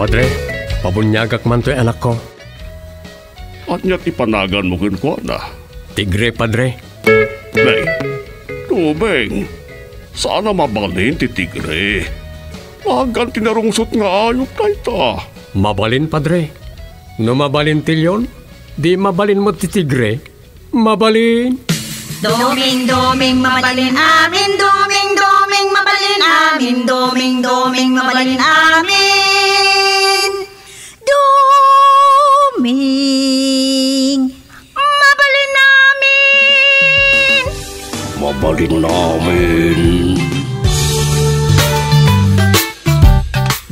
Padre, pabunyagak man to'y anak ko. niya't ipanagan mo kin ko na. Tigre, Padre. Nay, tubeng. Sana mabalin ti Tigre. Agan tinarungsot nga ayok na ito. Mabalin, Padre. No mabalin tilyon, di mabalin mo ti Tigre. Mabalin. Doming, doming, mabalin amin, doming. doming mabalin amin, doming doming mabalin amin. Doming mabalin amin. Mabalin amin.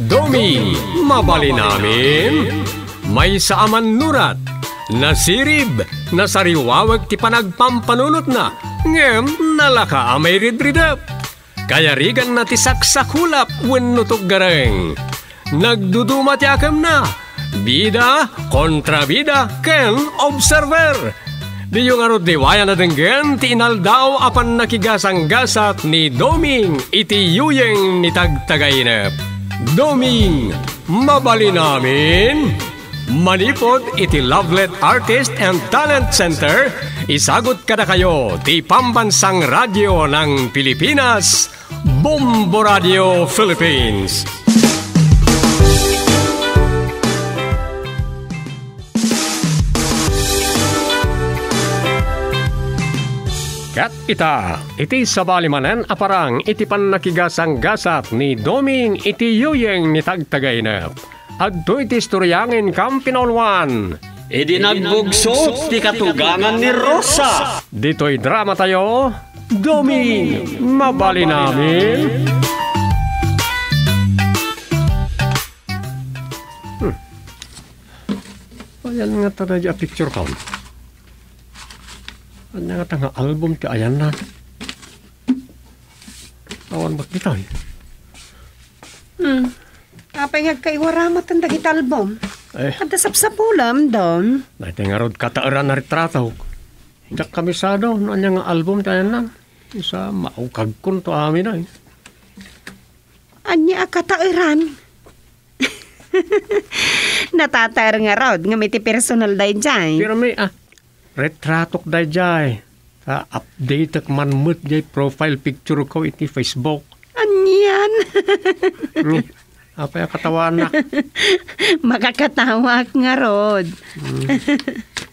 Doming mabalin amin. May saaman nurat, nasirib, nasariwawag ti panagpampanunot na, ngem nalaka amay ridridap. Kayarigan na ti saksakulap wenno tuggareng. Nagduduma na. Bida kontra bida ken observer. Di yung arot diwaya na denggen, ti inal daw apan nakigasang-gasat ni Doming iti yuyeng ni tagtagainep. Doming, mabali namin! Manipod iti Lovelet Artist and Talent Center, isagot kada kayo ti Pambansang Radyo ng Pilipinas, Bombo Radio Philippines. Kat ita, iti sabalimanan aparang iti pannakigasang gasat ni Doming iti yuyeng ni Tagtagaynap. Addoiti storyangin E di bugso di katugangan ni Rosa. Dito'y drama tayo. Domi, mabali namin. Ayan hmm. oh, nga tayo a picture ka. Ayan nga nga album ti ayan na. Awan kita eh? Hmm. Apay nga kay waramat ang dagit album. Eh. At sapsapulam dom. Dahit nga rod kataaran na retrato. Dak kami sa daw, ano nanya nga album tayo na. Isa maukag kun to amin na eh. Anya akatairan. Natatar nga rod, nga may personal day jay. Pero may ah, retrato day jay. Ta ah, update ak man mo't jay profile picture ko iti Facebook. Anyan. Hmm. Apa yung katawan na? Makakatawak nga, Rod. mm.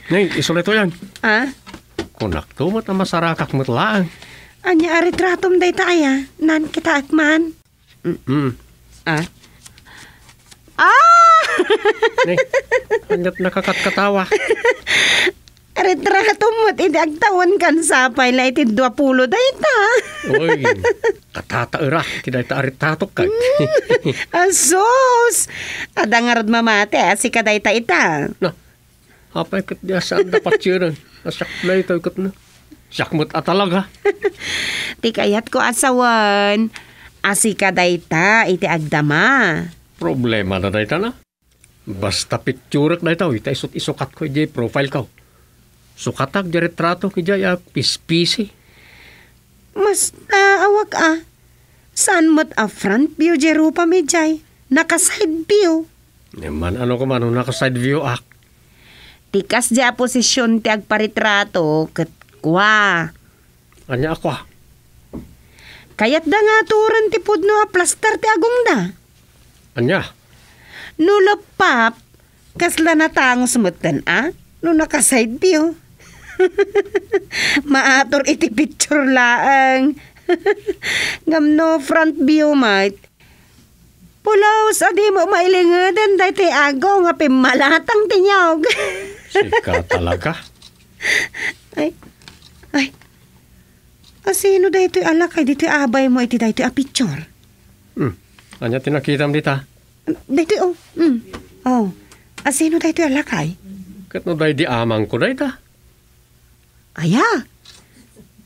Nay, isulit ko yan. Ha? Kunak to, matamasarakak matlaan. Anya aritratom day tayo, nan kita man. Mm. -hmm. Ah? Ah! Nay, hanggat nakakatkatawa. Retrato mo, iti agtawan kan sapay la iti duapulo da ita. Uy, katataira, kinaita retrato ka. Asos! Adangarad mamate, si kadaita ita No. Na, ket kat niya saan dapat siya Asak na ito ikat na. Sakmat atalaga. Tikayat ko asawan. Asika dayta iti agdama. Problema na dayta na. Basta picturek na ito, ita isot isukat ko iti profile ko. Sukatag di retrato ki Jaya, ah, pispisi. Mas naawag ah, ah. Saan mat a ah, front view jerupa mi Jay? Naka-side view. Naman eh, ano ko man, naka-side view ak. Ah. Tikas di posisyon ti agparitrato, kat kwa. Anya ako ah. Kayat da nga turan ti pudno a plaster ti agong da. Anya? Nulapap, kasla na tangos mutan ah. No naka-side view. Maator iti picture laang. Ngamno front view mate. Pulaos, adi mo mailingadan day ti ago nga pimalatang tinyog. Sika talaga. Ay, ay. Asino day ito'y alakay, dito'y abay mo iti day a picture. Hmm. Anya tinakita mo dita? Dito'y oh. Hmm. Oh. Asino day ito'y alakay? Katno day di amang ko day Aya,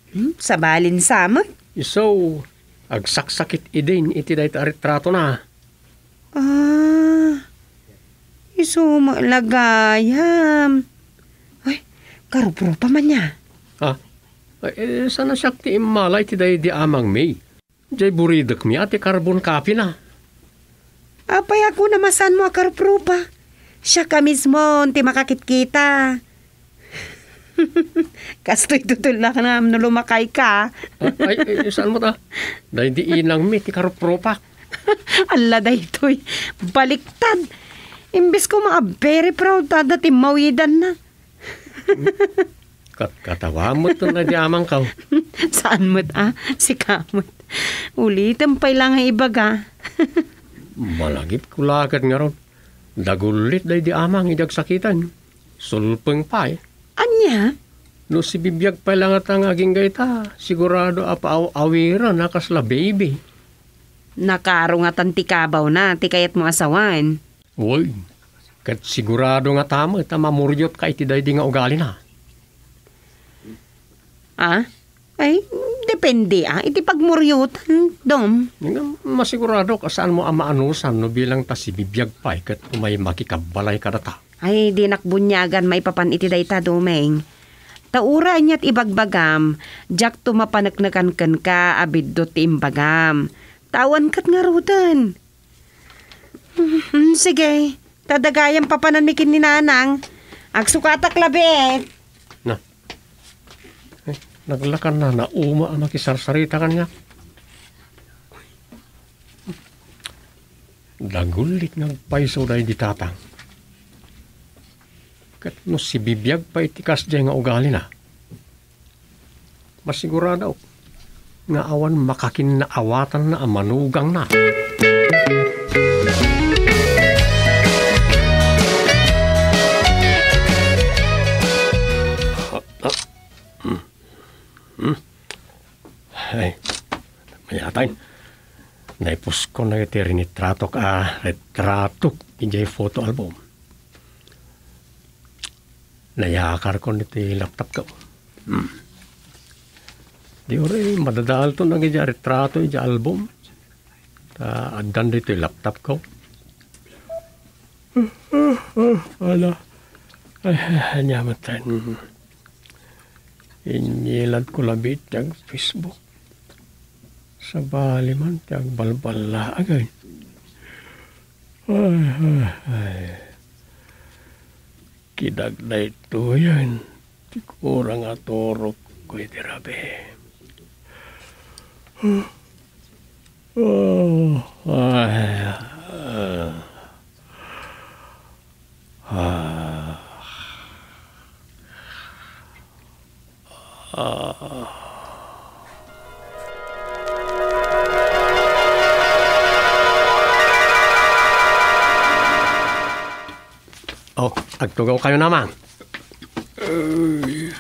hmm, sa balin sama. So, agsaksakit idin iti dayta retrato na. Ah, iso malagayam. Ay, karupro pa man niya. Ah, eh, sana siya ti imalay ti day di amang may. Diyay buridak mi ati karbon kapi na. Apay ako namasan mo akarupro pa. Siya ka mismo ti makakitkita. Kastoy tutul na ka na, lumakay ka. Ah, ay, ay, saan mo ta? Dahil di inang mi, ti karupropa. Ala daytoy, baliktad. Imbis ko mga very proud ta dati mawidan na. Kat katawa mo to na diamang ka. Saan mo ta? Ah? Si kamot. Ulitan pa lang ang ibaga. Ah. Malagip kulagat nga ron. Dagulit day di amang idagsakitan. Sulpeng pa eh niya? No, si bibiyag pa lang at ang aging gaita. Sigurado apa awira na kasla baby. Nakaro nga tanti kabaw na, tikayat mo asawan. Uy, kat sigurado nga tama, ta mamuryot ka itiday di nga ugali na. Ah? Ay, depende ah. Iti pagmuryot, dom. Masigurado ka saan mo ama anusan no bilang ta si bibiyag pa ikat umay makikabalay ka na ta. Ay, di nakbunyagan maipapan iti dayta dumeng. Taura niya't ibagbagam, jak tumapanaknakankan ka abiddo ti imbagam. Tawan kat nga rudan. Hmm, sige, tadagayang papanamikin ni nanang. Agsukatak labit. Eh. Na. Eh, naglakan na, nauma ang nakisarsarita kanya. Dagulit ng paiso na hindi tatang. Kat no si bibiyag pa itikas di nga ugali na. Masigurado nga awan makakin na awatan na manugang na. Ay, mayatain. Naipos ko na iti rinitrato ka, retrato, iti foto album. Nayakar ko nito laptop ko. Hmm. Di ore, madadahal to nang ija retrato, ija album. Ta, adan dito yung laptop ko. Ala. Ay, hanyamatan. Inyilad ko labit yung Facebook. Sa bali man, tiyag balbala agay. Ay, ay, ay kidaglay tuyan. Ti kurang atorok ko itirabe. Oh, ay, ah, ah, ah. Agtugaw kayo naman. Ay,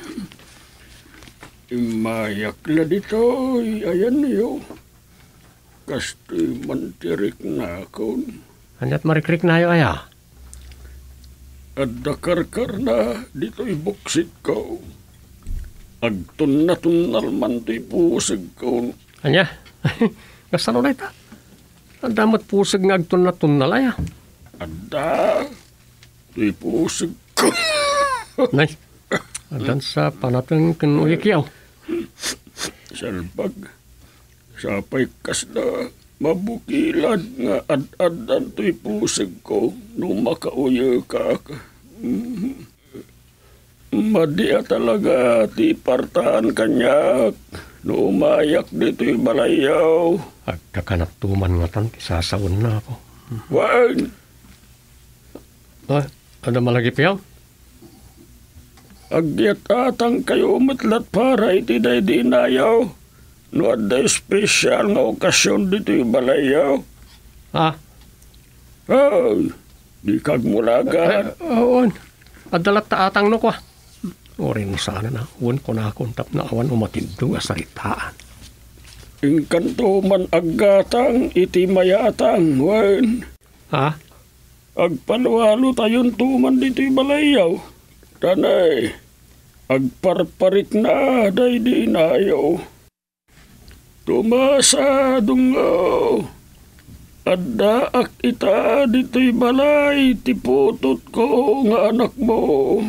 imayak na dito, ayan niyo. Kasti mantirik na akon. Andat marikrik na ayo aya? At dakarkar na dito ibuksit ko. Agtun na tunnal man di pusag ko. Anya? Gasano na ita? Ang damat pusag nga agtun na tunnal aya. Adda, puusig ko. Nej. Dan sa panatang kan uyakyaw. bug. Sa paikas na mabukilad nga ad-adan to'y pusig ko nung makauyo ka. Mm. Mm-hmm. Madia talaga ti partaan kanyak. No umayak dito'y balayaw. Agkakanatuman nga tan, sasaon na ako. Wag! Ah, ano malagi piyaw? Agyat atang kayo umatlat para iti day dinayaw. No aday special nga okasyon dito yung balayaw. Ha? Oh, di kag Oon. Oh, Adalat ta atang no ko. Orin ah. sana na. Ah. Uwan ko na akuntap na awan umatindo asaritaan. Ah, Ingkanto man agatang iti mayatang, wen. Ha? Agpanuhalo tayong tuman dito'y balayaw. Tanay, agparparik na day di inayaw. Tumasa dungaw. Oh. Adaak ita dito'y balay, tiputot ko nga anak mo.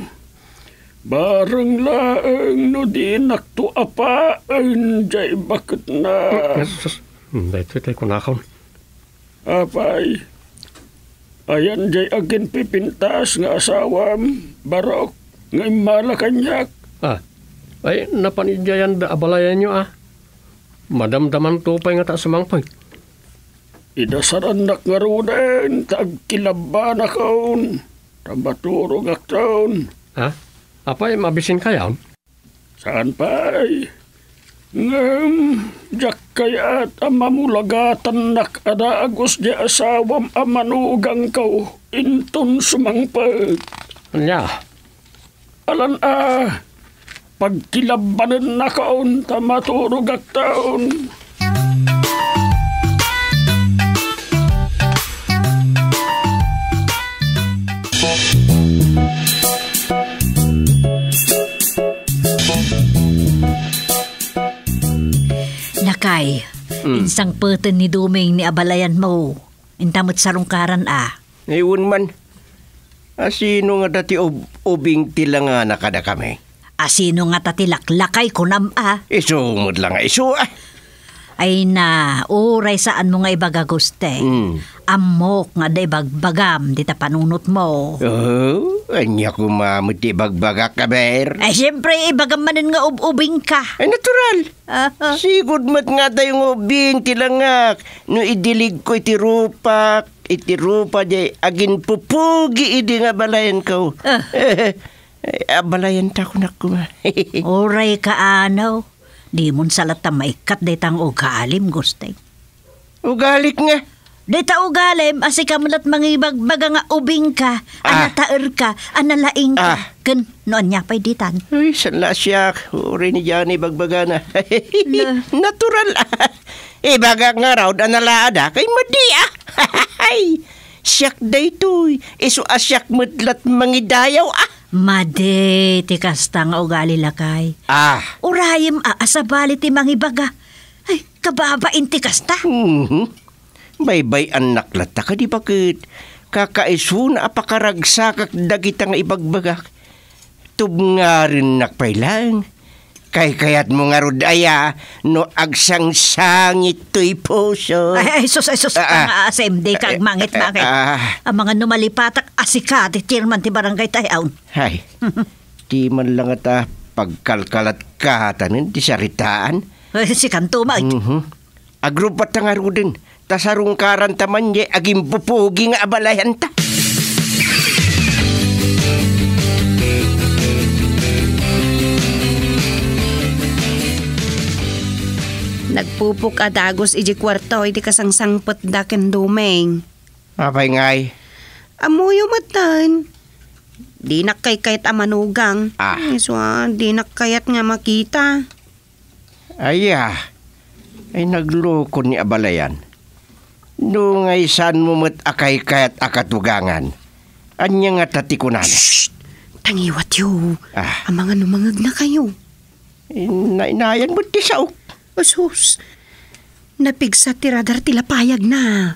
Barang laeng no di naktu apa ang jay bakit na. Dahil tayo kunakaw. Apay. Ayan jay agin pipintas nga asawam, barok, nga imala kanyak. Ah, ay napanidyayan da abalayan nyo ah. Madamdaman tupay nga ta sumangpay. Idasaran na nga runen, tagkilaba na kaon, tambaturog at taon. Ha? Ah, apay, mabisin kayaon? Saan pa'y? Ngam, jakkay at amamulagatan nak ada agos di asawam amanugang kau inton sumangpag. Nya. Alan ah, pagkilabanan na kaon tamatulog at taon. kay. Mm. Insang peten ni Duming ni abalayan mo. Intamot sarungkaran ah. Iyon man. Asino nga dati ob obing tila nga nakada kami? Asino nga tati laklakay ko nam ah. Iso mo lang iso ah ay na uray saan mo nga ibagaguste. Mm. Amok nga day bagbagam dita panunot mo. Oh, anya ko mamut ibagbaga ka ber. Ay eh, siyempre ibagam manin nga ububing ka. Ay eh, natural. Uh-huh. Sigod mat nga tayong ubing tilangak. No idilig ko itirupak itirupa jay agin pupugi idi nga balayan ko. Ah. Uh. Eh, Abalayan ah, ta ko na kuma. Oray ka anaw. Di mon salat ta maikat dayta ang ugalim gustay. Ugalik nga. Dayta ugalim asi ka manat mangibagbaga nga ubing ka, ah. anataer ka, analaing ka. Ah. Ken noon niya pay ditan. Uy, sanla siya. Uri ni Johnny bagbaga na. Natural. Ibaga eh, nga raw na nalaada kay madi ah. Siyak day to'y. Iso asyak ah, mudlat mangidayaw ah. Made, ti kasta nga ugali lakay. Ah. Urayim aasabali ti mangibaga. Ay, kababain ti kasta. Mm-hmm. Baybay anak lata ka di bakit? Kakaisun apakaragsakak dagitang ibagbagak. Tub nga rin nakpailang. Kay kayat mo nga rod aya, ah, no agsangsang ito'y puso. Ay, ay, sus, ay, sus, uh, ah, ah. nga asemde ah, eh, kag mangit eh, mangit. Uh, Ang mga numalipatak asikat, chairman ti barangay tayaw. Ay, di man lang ata pagkalkalat kahatanin, di saritaan. Ay, si Kantuma. Uh-huh. Mhm. Agrupat nga rudin, tasarungkaran taman ye, agimpupugi nga abalayan ta. Nagpupok at agos iji kwarto iti kasangsangpot daken dumeng. Apay ngay. Amuyo matan. Di nakay kayat amanugang. Ah. Iswa, di nakayat nga makita. Aya, ay nagloko ni abalayan. No ngay saan mo mat akay kayat akatugangan. Anya nga tatikunan. Shh! Tangiwat yo. Ah. Amang ano na kayo. Inayan mo't ti sao Asus, napigsa tiradar tila payag na.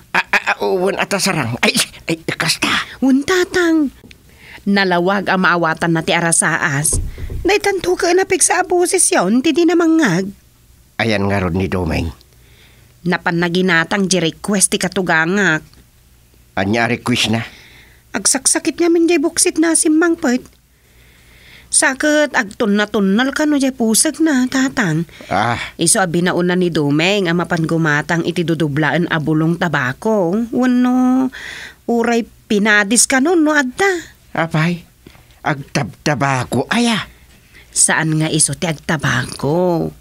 Uwan at sarang. Ay, ay, kasta. Untatang. Nalawag ang maawatan na ti arasaas. Naitanto ka na pigsa abusis yon, ti di namangag. Ayan nga ron ni Domeng. Napanaginatang di request ti katugangak. Anya request na? Agsaksakit niya min buksit na si Mangpet. Sakit agtunnal-tunnal ka no jay pusag na, tatang. Ah. Iso abi na una ni Dumeng ang mapangumatang itidudublaan abulong tabako. Wano, uray pinadis ka nun no adda. Apay, agtabtabako aya. Saan nga iso ti agtabako?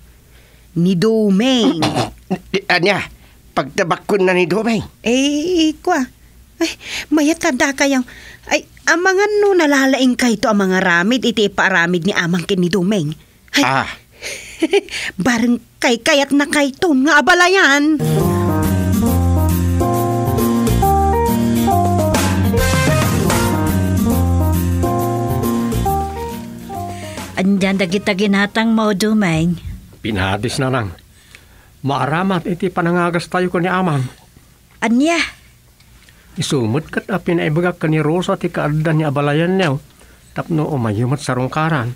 Ni Dumeng. Anya, pagtabak ko na ni Dumeng. Eh, ikwa. Ay, mayatada kayang... Ay, amangan no nalalaing kay to ang mga ramid, iti iparamid ni amang kin ni Dumeng. Ay, ah. barang kay kayat na kay to nga abalayan. Andyan da kita ginatang mo, Dumeng. Pinhadis na lang. Maaramat iti panangagas tayo ko ni Amang. Anya? Isumot kat a pinaibaga ka ni Rosa ti kaadda ni abalayan niya. Tapno o umayumat sa rongkaran.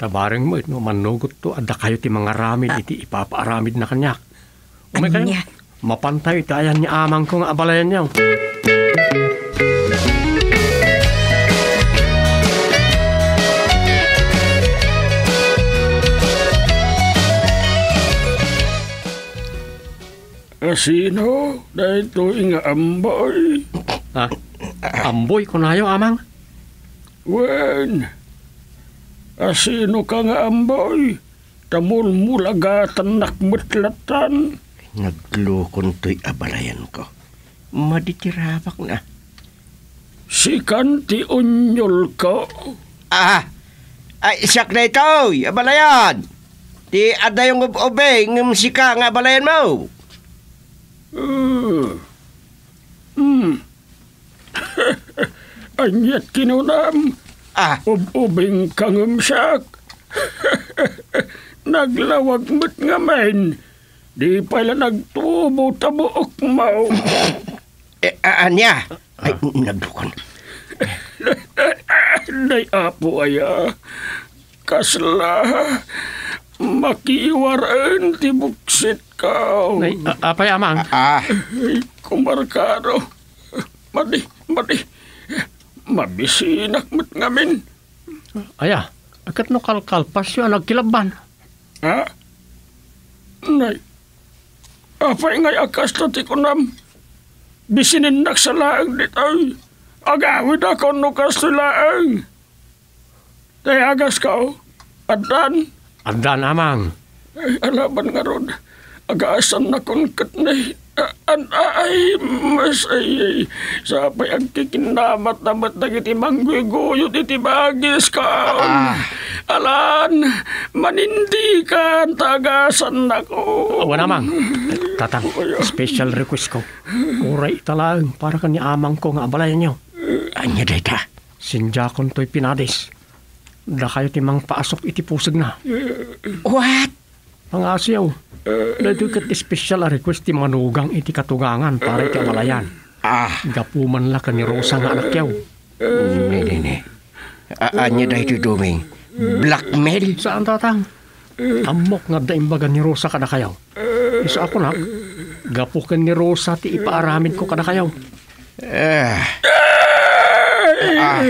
Tabaring mo itno manugot to adda kayo ti mga ramid ah. iti ipapaaramid na kanyak. Umay kayo, mapantay iti ayan ni amang kong abalayan niya. Asino, dahil nga amboy. Ha? amboy ko na amang. Wen, asino ka nga amboy, tamul mulagatan nakmutlatan. Naglukon to'y abalayan ko. Maditirabak na. Si Kanti Unyol ko. Ah, ay, isak na ito, abalayan. Ti adayong ubeng, sika nga abalayan mo. Mm. Anyat kinunam. Ah. Ububing kangumsyak. Naglawag mo't ngamen. Di pala nagtubo tabuok mau. eh, anya? Ay, nagdukon. Nay apo aya. Kasla. Kasla makiiwaraan eh, ti buksit ka. Nay, a- apay amang. Ah, ah. Ay, kumarkaro. Madi, madi. Mabisinak mat ngamin. Aya, akat no kalkalpas yun nagkilaban. Ha? Nay, apay ngay akas na ti kunam. Bisinin nagsalaang ditoy. Agawid ako no kasalaang. Tay agas ka o. Oh. Adan. Anda namang. Ay, alaban nga ron. Agaasan na kon katnay. An ay mas ay, ay sa pay ang kikinamat na matagit imangguiguyot iti bagis ka. Ah. Alan, manindi ka tagasan na ko. Awa namang, tatang, special request ko. Uray italang para kanya amang ko nga abalayan niyo. Anya data, sinjakon to'y pinadis. Da kayo timang paasok iti pusag na. What? Pangasyaw. Dito kat special request ti manugang iti katugangan para iti amalayan. Ah. Gapuman la ka ni Rosa nga anak yaw. Ne, ne, Anya Anya dahito duming. Blackmail? Saan tatang? Amok nga daimbagan ni Rosa kada kayaw. Isa ako nak, gapukan ni Rosa ti ipaaramin ko kada kayaw. Eh. Ah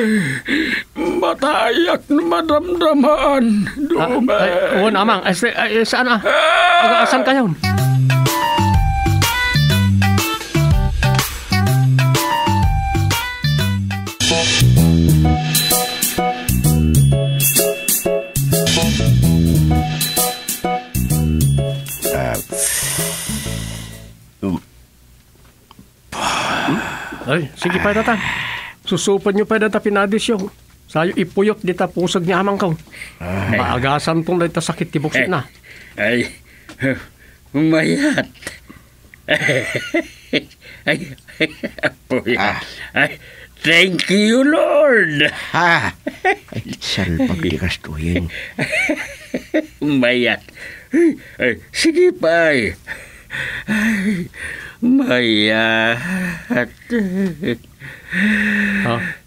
mataayak na madamdamaan. Dumay. Ah, ay, namang. Ay, ay, saan ah? ah? Aga, asan kayo? Ah. Ay, sige pa, tatang. Susupan niyo pa na pinadis yung. Sayo ipuyot dita pusag ni amang kaw. Maagasan tong dita sakit ti buksit eh. na. Ay, umayat. ay, apo ah. Ay, thank you, Lord. Ha, ay, saan pagdikastuhin? umayat. Ay, sige pa ay. Umayat. Ha?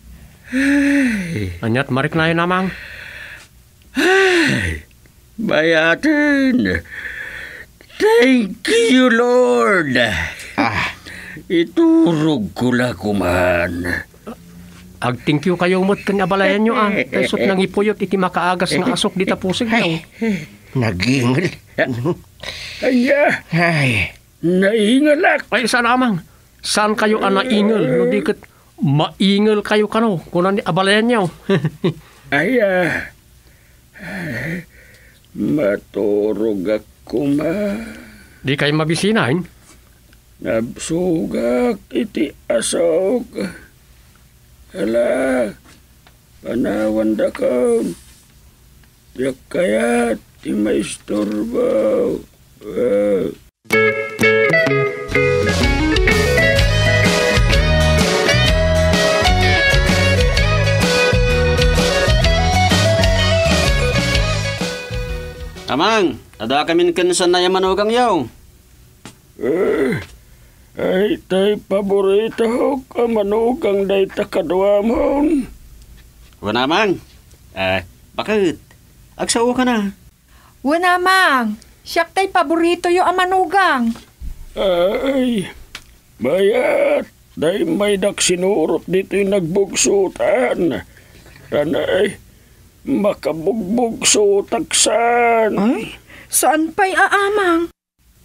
Ay. Anyat marik na yun namang. Ay, bayatin. Thank you, Lord. Ah, iturog ko la kuman. Ag thank you kayo umot kan abalayan nyo ah. Tesot nang ipuyot iti makaagas nga asok di tapusig daw. Nagingil. Anya. Ay. Naingalak. Ay, saan amang? Saan kayo ang ah, naingal? No, dikat Maingal kayo kano, kuna ni abalayan niyo. Ay, ah, maturog ako ma. Di kayo mabisinain? Nabsugak iti asok ala panawan dakam Yak kaya ti maisturbaw. Uh. Amang, ada kami ken sa nayamanugang yaw. Eh, ay tay paborito ko ka manugang day takadwamon. Wala mang. Eh, bakit? Agsawa ka na. Wala mang. Siyak tay paborito yo amanugang. Ay, bayat. Day may daksinurot dito'y nagbugsutan. Tanay, Makabugbog so taksan. Ay, saan pa'y aamang?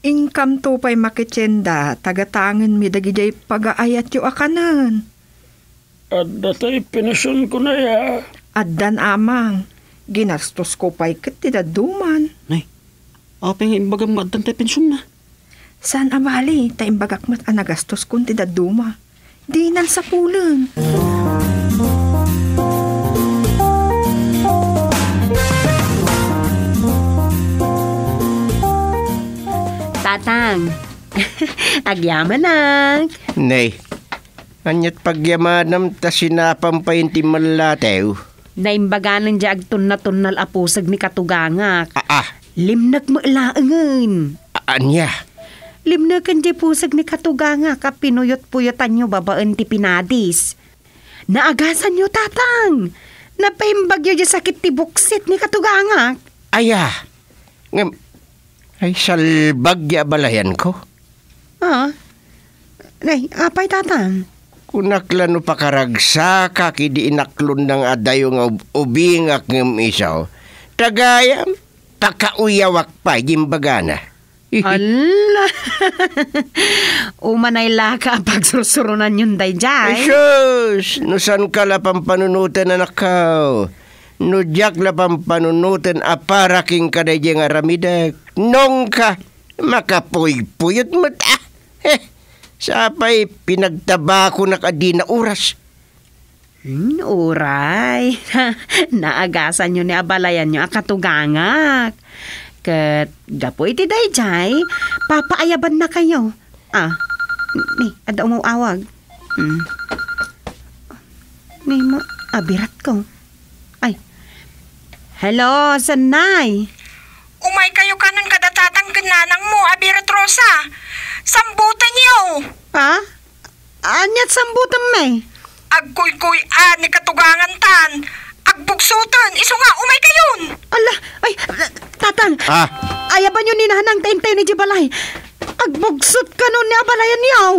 Inkam to pa'y makitsenda, tagatangan mi dagijay pagaayat yu akanan. Adda tay pinasyon ko na ya. Addan amang, ginastos ko pa'y duman. Ay, apeng imbagam addan tay pensyon na. Saan abali, taimbagak mat anagastos kong tidaduma. Di nal sa pulan. Mm-hmm. Atang. Agyamanang. Nay, anyat pagyamanam ta sinapam pa yung timanlatew. Naimbaganan di agtun na tunnal apusag ni katugangak. Ah, ah. Limnag mo ilaangin. anya? Ah, ah, Limnagan di pusag ni katugangak ka pinuyot-puyotan nyo babaan ti pinadis. Naagasan nyo tatang. Napaimbagyo di sakit ti buksit ni katugangak. Aya, ngam, ay, bagya balayan ko. Ah, nay, apay tatam. Kunakla no pakaragsaka kidi inaklon ng adayo nga ubingak ng isaw. Tagayam, pakauyawak pa, jimbagana. Ala! Umanay laka pagsusurunan yun day jay. Ay, sus! Nusan ka la pampanunutan na nakaw? no nujak labang panunutan para king nga ramida nongka makapuypuyot mo ta. Ah. Eh, sapay pinagtabako na kadi na oras. Hmm, uray. Naagasan nyo ni abalayan nyo akatugangak. Kat gapoy ti dayjay, papaayaban na kayo. Ah, may, ada umuawag. Hmm. Ni mo, abirat ko. Hello, sanay. Umay kayo kanon kadatatang gananang mo, Abirat Rosa. Sambutan niyo. Ha? Anyat sambutan may? Agkoy-koy ani ah, katugangan tan. Agbugsutan, iso nga, umay kayon. Ala, ay, tatang. Ha? Ayaban yun nanang taintay ni Jibalay. Agbugsut ka nun ni Abalayan niyaw.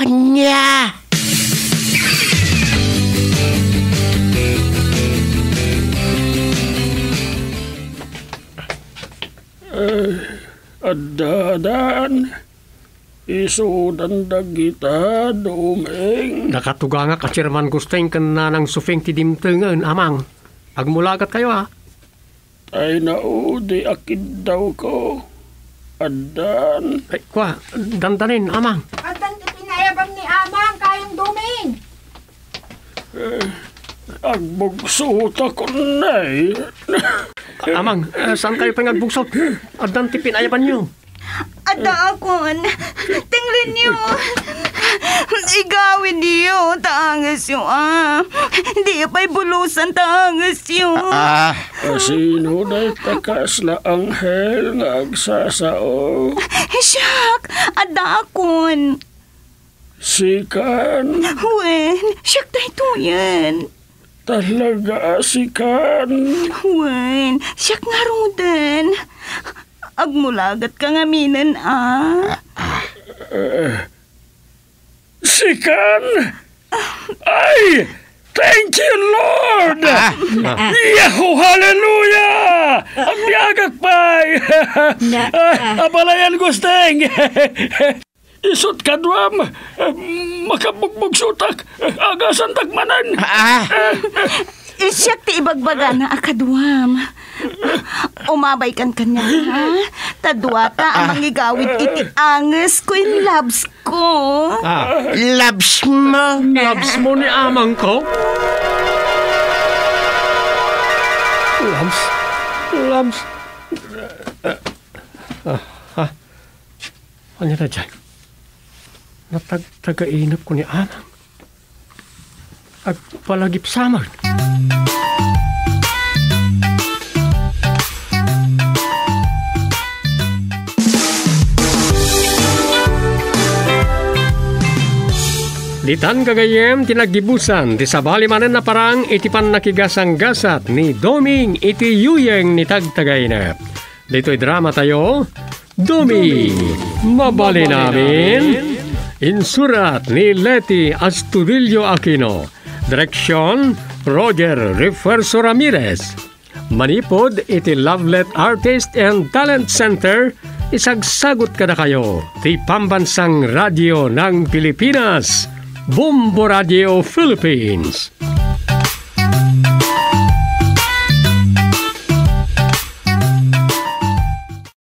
Anya! at dadaan isudan dagita dumeng. Nakatuga nga ka, Chairman Gusteng, kan na nang sufing tidimtel ngayon, amang. Agmulagat kayo ha. Ay naudi akid daw ko. Adan. Ay, kwa, dandanin, amang. Adan, pinayabang ni amang, kayong dumeng. Eh, agbugsuta ko na eh. Amang, uh, saan kayo pinagbugsot? Adan tipin, ayaban niyo. Ada akon. Tingnan niyo. Igawin niyo. Taangas yun ah. Hindi pa'y bulusan taangas yun. Ah, ah. sino na takas na anghel nagsasao? Shock! ada akon. Sikan. Wen, shock na ito yan. Talaga si Kan. Wen, siyak nga rudan. Agmulagat ka nga minan, ah. Uh, eh, sikan! Ay! Thank you, Lord! Yahoo! Ah. Hallelujah! Ang biyagak pa'y! Eh. Ah. Ah, abalayan gusteng! Isot ka duam, eh, makabugbog sutak, eh, agasan takmanan. Ah! Eh, Siyak ti ibagbaga na akaduam. Umabay kan kanya, ha? Tadwa Tadwata ang ah. mangigawit iti anges ko in labs ko. Ah, labs mo? Labs mo ni amang ko? Labs? Labs? Ah, ha? Ah. Ah. Ano na dyan? natagtagainap ko ni Anang at palagip samad. Ditan kagayem tinagibusan di sa balimanan na parang itipan nakigasang gasat ni Doming iti yuyeng ni tagtagainap. Dito'y drama tayo, Dumi, mabali, mabali namin. namin. Insurat ni Leti Astudillo Aquino. Direksyon, Roger Referso Ramirez. Manipod iti Lovelet Artist and Talent Center, isagsagot kada kayo. Ti Pambansang Radio ng Pilipinas, Bombo Radio Philippines.